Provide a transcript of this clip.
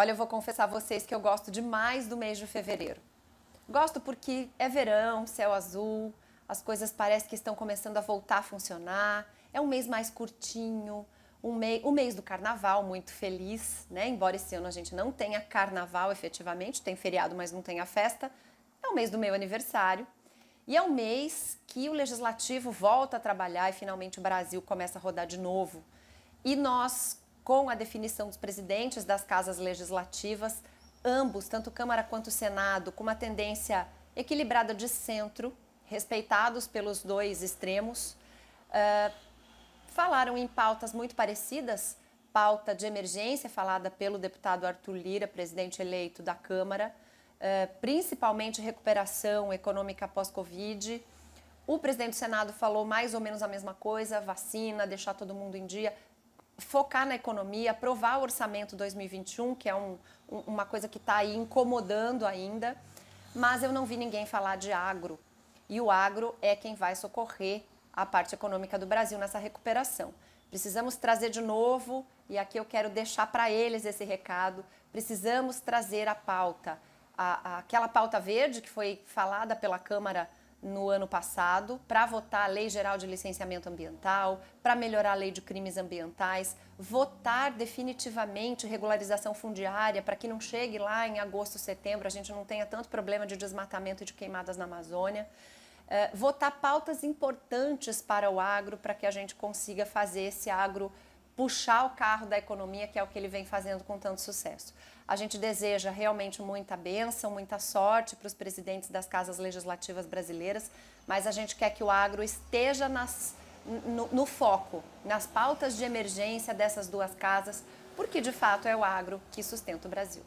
Olha, eu vou confessar a vocês que eu gosto demais do mês de fevereiro. Gosto porque é verão, céu azul, as coisas parecem que estão começando a voltar a funcionar. É um mês mais curtinho, um mês, o mês do carnaval, muito feliz, né? Embora esse ano a gente não tenha carnaval efetivamente, tem feriado, mas não tem a festa. É o mês do meu aniversário. E é um mês que o legislativo volta a trabalhar e finalmente o Brasil começa a rodar de novo. E nós com a definição dos presidentes das casas legislativas, ambos, tanto Câmara quanto Senado, com uma tendência equilibrada de centro, respeitados pelos dois extremos, uh, falaram em pautas muito parecidas. Pauta de emergência, falada pelo deputado Arthur Lira, presidente eleito da Câmara, eh, principalmente recuperação econômica pós-Covid. O presidente do Senado falou mais ou menos a mesma coisa: vacina, deixar todo mundo em dia focar na economia, aprovar o orçamento 2021, que é um, uma coisa que está aí incomodando ainda, mas eu não vi ninguém falar de agro. E o agro é quem vai socorrer a parte econômica do Brasil nessa recuperação. Precisamos trazer de novo, e aqui eu quero deixar para eles esse recado: precisamos trazer a pauta, a, a, aquela pauta verde que foi falada pela Câmara no ano passado para votar a Lei Geral de Licenciamento Ambiental, para melhorar a Lei de Crimes Ambientais, votar definitivamente regularização fundiária para que não chegue lá em agosto, setembro, a gente não tenha tanto problema de desmatamento e de queimadas na Amazônia. É, votar pautas importantes para o agro, para que a gente consiga fazer esse agro puxar o carro da economia, que é o que ele vem fazendo com tanto sucesso. A gente deseja realmente muita bênção, muita sorte para os presidentes das casas legislativas brasileiras, mas a gente quer que o agro esteja nas, no, no foco, nas pautas de emergência dessas duas casas, porque de fato é o agro que sustenta o Brasil.